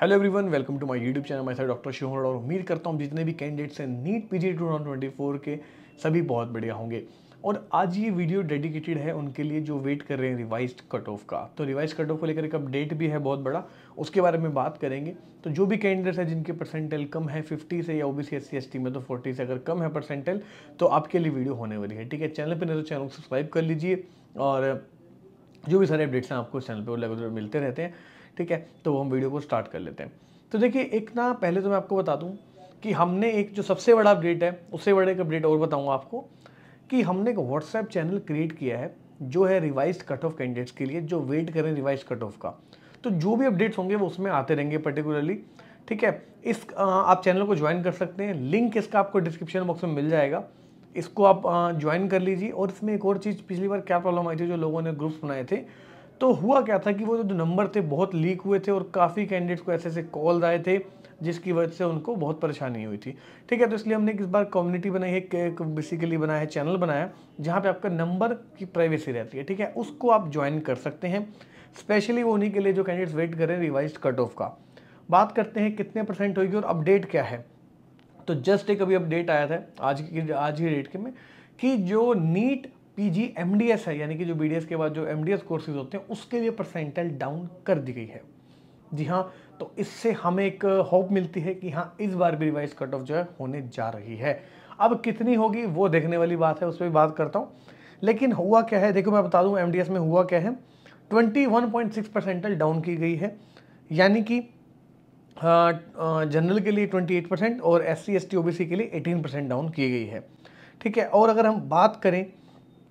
hello everyone welcome to my YouTube channel माई sir doctor शोहर और उम्मीद करता हूँ जितने भी कैंडिडेट्स हैं NEET P two thousand twenty four के सभी बहुत बढ़िया होंगे और आज ये वीडियो डेडिकेटेड है उनके लिए जो वेट कर रहे हैं रिवाइज कट ऑफ का तो रिवाइज कट ऑफ को लेकर एक अपडेट भी है बहुत बड़ा उसके बारे में बात करेंगे तो जो भी कैंडिडेट्स हैं जिनके परसेंटेल कम है 50 से या ओ बी सी में तो 40 से अगर कम है परसेंटेल तो आपके लिए वीडियो होने वाली है ठीक है चैनल पर नहीं तो चैनल को सब्सक्राइब कर लीजिए और जो भी सारे अपडेट्स हैं आपको चैनल पर लगभग मिलते रहते हैं ठीक है तो हम वीडियो को स्टार्ट कर लेते हैं तो देखिए एक ना पहले तो मैं आपको बता दूं कि हमने एक जो सबसे बड़ा अपडेट है उससे बड़े एक अपडेट और बताऊंगा आपको कि हमने एक व्हाट्सएप चैनल क्रिएट किया है जो है रिवाइज कट ऑफ कैंडिडेट्स के लिए जो वेट करें रिवाइज कट ऑफ का तो जो भी अपडेट्स होंगे वो उसमें आते रहेंगे पर्टिकुलरली ठीक है इस आप चैनल को ज्वाइन कर सकते हैं लिंक इसका आपको डिस्क्रिप्शन बॉक्स में मिल जाएगा इसको आप ज्वाइन कर लीजिए और इसमें एक और चीज़ पिछली बार क्या प्रॉब्लम आई थी जो लोगों ने ग्रुप्स बनाए थे तो हुआ क्या था कि वो जो नंबर थे बहुत लीक हुए थे और काफ़ी कैंडिडेट्स को ऐसे ऐसे कॉल आए थे जिसकी वजह से उनको बहुत परेशानी हुई थी ठीक है तो इसलिए हमने इस बार कम्युनिटी बनाई है एक बेसिकली बनाया है चैनल बनाया जहाँ पे आपका नंबर की प्राइवेसी रहती है ठीक है उसको आप ज्वाइन कर सकते हैं स्पेशली वो उन्हीं के लिए जो कैंडिडेट्स वेट करें रिवाइज कट ऑफ का बात करते हैं कितने परसेंट होगी और अपडेट क्या है तो जस्ट एक अभी अपडेट आया था आज की आज की डेट के में कि जो NEET P G M D S है यानी कि जो बी डी एस के बाद जो एम डी एस कोर्सेज होते हैं उसके लिए परसेंटेज डाउन कर दी गई है जी हाँ तो इससे हमें एक होप मिलती है कि हाँ इस बार भी रिवाइज कट ऑफ जो है होने जा रही है अब कितनी होगी वो देखने वाली बात है उस पर भी बात करता हूँ लेकिन हुआ क्या है देखो मैं बता दूँ एम में हुआ क्या है सिक्स परसेंटेज डाउन की गई है यानी कि जनरल के लिए 28 परसेंट और एस सी एस के लिए 18 परसेंट डाउन की गई है ठीक है और अगर हम बात करें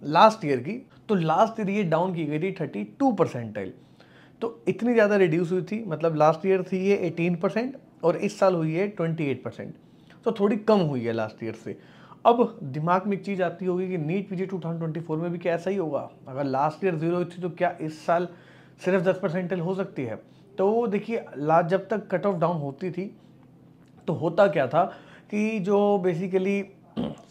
लास्ट ईयर की तो लास्ट ईयर ये डाउन की गई थी थर्टी टू परसेंटाइल तो इतनी ज़्यादा रिड्यूस हुई थी मतलब लास्ट ईयर थी ये एटीन परसेंट और इस साल हुई है ट्वेंटी एट परसेंट तो थोड़ी कम हुई है लास्ट ईयर से अब दिमाग में एक चीज़ आती होगी कि नीट ट्वेंटी फोर में भी क्या ऐसा ही होगा अगर लास्ट ईयर जीरो थी तो क्या इस साल सिर्फ दस परसेंटेज हो सकती है तो देखिए लास्ट जब तक कट ऑफ डाउन होती थी तो होता क्या था कि जो बेसिकली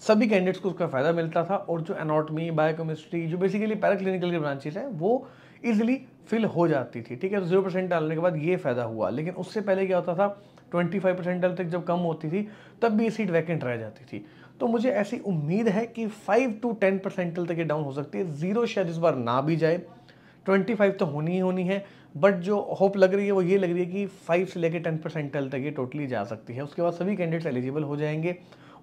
सभी कैंडिडेट्स को उसका फ़ायदा मिलता था और जो एनाटॉमी बायोकेमिस्ट्री जो बेसिकली पैराक्लिनिकल की ब्रांचेज हैं वो इजिली फिल हो जाती थी ठीक है तो जीरो परसेंट डालने के बाद ये फ़ायदा हुआ लेकिन उससे पहले क्या होता था ट्वेंटी फाइव परसेंट डाल तक जब कम होती थी तब भी ये सीट वैकेंट रह जाती थी तो मुझे ऐसी उम्मीद है कि फाइव टू टेन परसेंटल तक ये डाउन हो सकती है ज़ीरो शायद इस बार ना भी जाए ट्वेंटी फाइव तो होनी ही होनी है बट जो होप लग रही है वो ये लग रही है कि फाइव से लेकर टेन परसेंट तक ये टोटली जा सकती है उसके बाद सभी कैंडिडेट्स एलिजिबल हो जाएंगे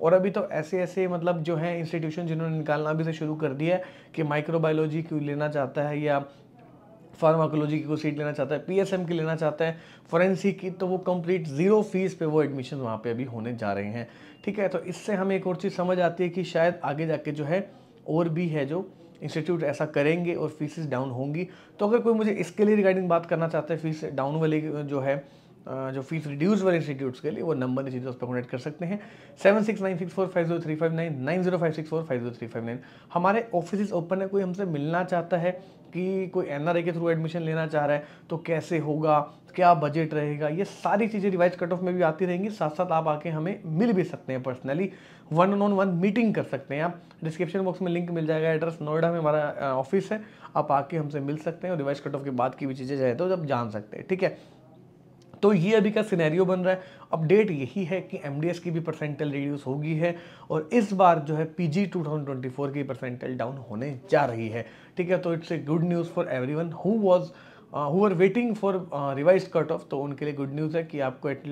और अभी तो ऐसे ऐसे मतलब जो है इंस्टीट्यूशन जिन्होंने निकालना भी से शुरू कर दिया है कि माइक्रोबायोलॉजी क्यों लेना चाहता है या फार्माकोलॉजी की कोई सीट लेना चाहता है पीएसएम की लेना चाहता है फॉरेंसिक की तो वो कंप्लीट ज़ीरो फीस पे वो एडमिशन वहाँ पे अभी होने जा रहे हैं ठीक है तो इससे हमें एक और चीज़ समझ आती है कि शायद आगे जाके जो है और भी है जो इंस्टीट्यूट ऐसा करेंगे और फीसिस डाउन होंगी तो अगर कोई मुझे इसके लिए रिगार्डिंग बात करना चाहता है फीस डाउन वाले जो है जो फीस रिड्यूस वाले इंस्टीट्यूट्स के लिए वो नंबर दीजिए उस पर कॉन्टेक्ट कर सकते हैं seven six nine six four five zero three five nine nine zero five six four five zero three five nine हमारे ऑफिस ओपन है कोई हमसे मिलना चाहता है कि कोई एन के थ्रू एडमिशन लेना चाह रहा है तो कैसे होगा क्या बजट रहेगा ये सारी चीज़ें रिवाइज कट ऑफ में भी आती रहेंगी साथ साथ आप आके हमें मिल भी सकते हैं personally one on one meeting कर सकते हैं आप डिस्क्रिप्शन बॉक्स में लिंक मिल जाएगा एड्रेस नोएडा में हमारा ऑफिस है आप आके हमसे मिल सकते हैं और रिवाइज कट ऑफ के बाद की भी चीज़ें चाहे तो आप जान सकते हैं ठीक है तो ये अभी का सिनेरियो बन रहा है अपडेट यही है कि एम की भी परसेंटेल रिड्यूस होगी है और इस बार जो है पी जी की परसेंटेल डाउन होने जा रही है ठीक है तो it's a good news for everyone who was who are waiting for revise cut off तो उनके लिए गुड न्यूज़ है कि आपको एट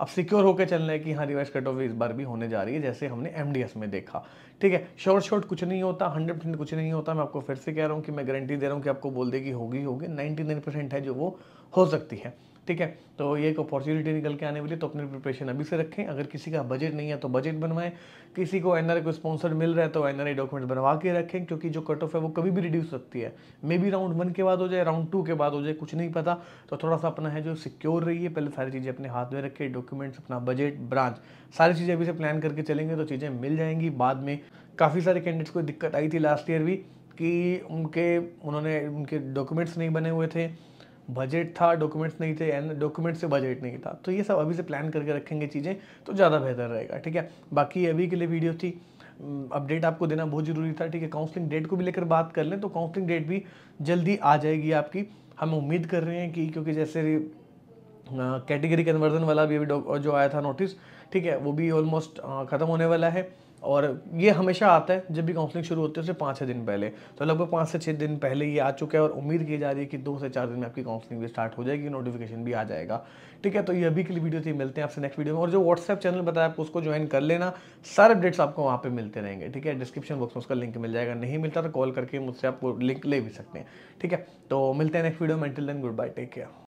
अब सिक्योर होकर चलना है कि हाँ रिवाइज कट ऑफ इस बार भी होने जा रही है जैसे हमने एम में देखा ठीक है शॉर्ट शॉर्ट कुछ नहीं होता हंड्रेड परसेंट कुछ नहीं होता मैं आपको फिर से कह रहा हूँ कि मैं गारंटी दे रहा हूँ कि आपको बोल देगी होगी होगी नाइन्टी नाइन परसेंट है जो वो हो सकती है ठीक है तो ये एक अपॉर्चुनिटी निकल के आने वाली तो अपनी प्रिपरेशन अभी से रखें अगर किसी का बजट नहीं है तो बजट बनवाएं किसी को एन को स्पॉन्सर मिल रहा है तो एन डॉक्यूमेंट बनवा के रखें क्योंकि जो कट ऑफ है वो कभी भी रिड्यूस सकती है मे बी राउंड वन के बाद हो जाए राउंड टू के बाद हो जाए कुछ नहीं पता तो थोड़ा सा अपना है जो सिक्योर है पहले सारी चीज़ें अपने हाथ में रखें डॉक्यूमेंट्स अपना बजट ब्रांच सारी चीज़ें अभी से प्लान करके चलेंगे तो चीज़ें मिल जाएंगी बाद में काफ़ी सारे कैंडिडेट्स को दिक्कत आई थी लास्ट ईयर भी कि उनके उन्होंने उनके डॉक्यूमेंट्स नहीं बने हुए थे बजट था डॉक्यूमेंट्स नहीं थे एंड डॉक्यूमेंट से बजट नहीं था तो ये सब अभी से प्लान करके रखेंगे चीज़ें तो ज़्यादा बेहतर रहेगा ठीक है बाकी अभी के लिए वीडियो थी अपडेट आपको देना बहुत ज़रूरी था ठीक है काउंसलिंग डेट को भी लेकर बात कर लें तो काउंसलिंग डेट भी जल्दी आ जाएगी आपकी हम उम्मीद कर रहे हैं कि क्योंकि जैसे कैटेगरी कन्वर्जन वाला भी अभी जो आया था नोटिस ठीक है वो भी ऑलमोस्ट ख़त्म होने वाला है और ये हमेशा आता है जब भी काउंसलिंग शुरू होती है उससे पाँच छः दिन पहले तो लगभग पाँच से छः दिन पहले ये आ चुका है और उम्मीद की जा रही है कि दो से चार दिन में आपकी काउंसलिंग भी स्टार्ट हो जाएगी नोटिफिकेशन भी आ जाएगा ठीक है तो ये अभी के लिए वीडियो थी मिलते हैं आपसे नेक्स्ट वीडियो में और जो व्हाट्सएप चैनल बताया आपको उसको ज्वाइन कर लेना सारे अपडेट्स आपको वहाँ पर मिलते रहेंगे ठीक है डिस्क्रिप्शन बॉक्स में उसका लिंक मिल जाएगा नहीं मिलता तो कॉल करके मुझसे आप लिंक ले भी सकते हैं ठीक है तो मिलते हैं नेक्स्ट वीडियो में till then goodbye take care